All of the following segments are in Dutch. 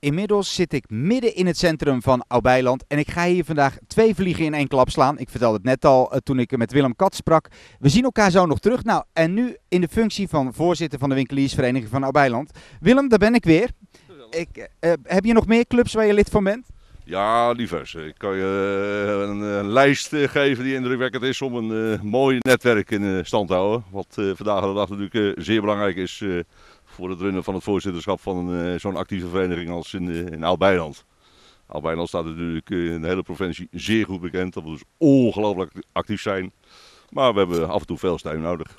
Inmiddels zit ik midden in het centrum van oud en ik ga hier vandaag twee vliegen in één klap slaan. Ik vertelde het net al eh, toen ik met Willem Kat sprak. We zien elkaar zo nog terug. Nou, en nu in de functie van voorzitter van de winkeliersvereniging van oud Willem, daar ben ik weer. Ik, eh, eh, heb je nog meer clubs waar je lid van bent? Ja, divers. Ik kan je een, lijst geven die indrukwekkend is om een mooi netwerk in stand te houden. Wat vandaag de dag natuurlijk zeer belangrijk is voor het runnen van het voorzitterschap van eh, zo'n actieve vereniging als in, eh, in oud staat natuurlijk eh, in de hele provincie zeer goed bekend. Dat we dus ongelooflijk actief zijn. Maar we hebben af en toe veel steun nodig.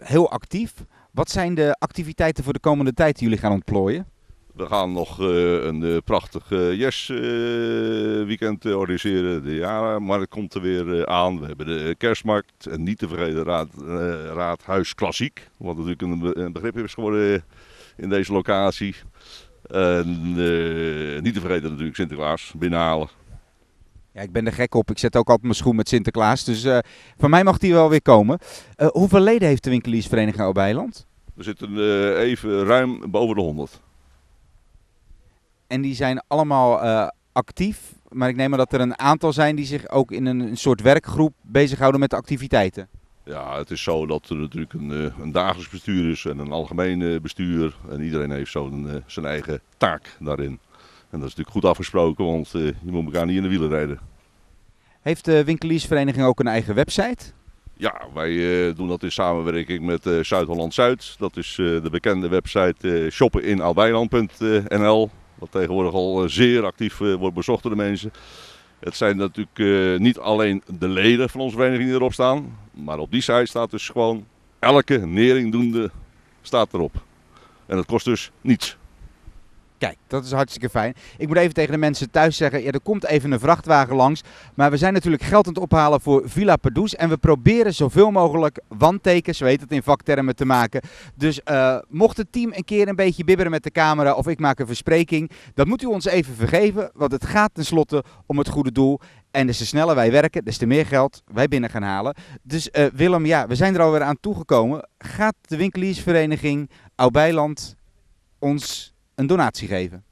heel actief. Wat zijn de activiteiten voor de komende tijd die jullie gaan ontplooien? We gaan nog eh, een eh, prachtig eh, yes weekend organiseren. De jarenmarkt komt er weer aan. We hebben de kerstmarkt. En niet te vergeten raad, Raadhuis Klassiek. Wat natuurlijk een, begrip is geworden in deze locatie. En niet te vergeten natuurlijk Sinterklaas binnenhalen. Ja, ik ben er gek op. Ik zet ook altijd mijn schoen met Sinterklaas. Dus uh, van mij mag die wel weer komen. hoeveel leden heeft de winkeliersvereniging op beiland We zitten even ruim boven de 100. En die zijn allemaal eh, actief. Maar ik neem aan dat er een aantal zijn die zich ook in een, een soort werkgroep bezighouden met de activiteiten. Ja, het is zo dat er natuurlijk een, eh, een dagelijks bestuur is en een algemeen bestuur. En iedereen heeft zo'n eh, zijn eigen taak daarin. En dat is natuurlijk goed afgesproken, want je moet elkaar niet in de wielen rijden. Heeft de winkeliersvereniging ook een eigen website? Ja, wij doen dat in samenwerking met Zuid-Holland Zuid. Dat is de bekende website shoppeninalbeiland.nl. Wat tegenwoordig al eh, zeer actief eh, wordt bezocht door de mensen. Het zijn natuurlijk eh, niet alleen de leden van onze vereniging die erop staan. Maar op die site staat dus gewoon elke neringdoende staat erop. En dat kost dus niets. Kijk, dat is hartstikke fijn. Ik moet even tegen de mensen thuis zeggen, ja, er komt even een vrachtwagen langs. Maar we zijn natuurlijk geld aan het ophalen voor Villa Perdus. En we proberen zoveel mogelijk wantekens, zo heet het in vaktermen, te maken. Dus eh, mocht het team een keer een beetje bibberen met de camera of ik maak een verspreking, dat moet u ons even vergeven. Want het gaat tenslotte om het goede doel. En des te sneller wij werken, des te meer geld wij binnen gaan halen. Dus eh, Willem, ja, we zijn er alweer aan toegekomen. Gaat de winkeliersvereniging Oudbeiland ons een donatie geven?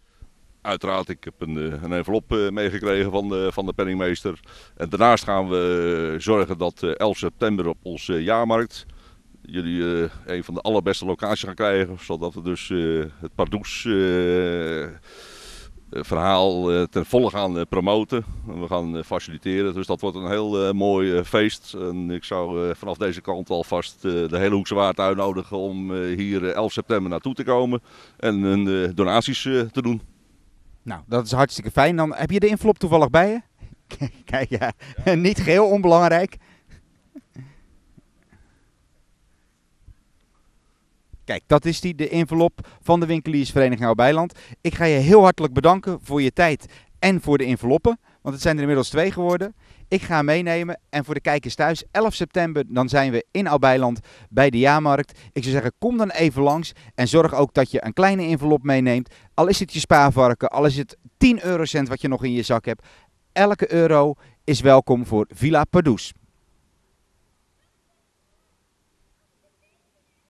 Uiteraard, ik heb een, eh, een envelop eh, meegekregen van de, van de penningmeester. En daarnaast gaan we eh, zorgen dat 11 september op onze jaarmarkt jullie een van de allerbeste locaties gaan krijgen. Zodat we dus het Pardoes eh, verhaal eh, ten volle gaan eh, promoten. We gaan faciliteren. Dus dat wordt een heel mooi feest. En ik zou vanaf deze kant alvast de hele Hoekse Waard uitnodigen om hier 11 september naartoe te komen en donaties te doen. Nou, dat is hartstikke fijn. Dan heb je de envelop toevallig bij je? Kijk, ja. ja. niet geheel onbelangrijk. Kijk, dat is die, de envelop van de winkeliersvereniging oud Ik ga je heel hartelijk bedanken voor je tijd en voor de enveloppen. Want het zijn er inmiddels twee geworden. Ik ga meenemen. En voor de kijkers thuis, 11 september, dan zijn we in Albeiland bij de jaarmarkt. Ik zou zeggen, kom dan even langs. En zorg ook dat je een kleine envelop meeneemt. Al is het je spaarvarken, al is het 10 eurocent wat je nog in je zak hebt. Elke euro is welkom voor Villa Pardoes.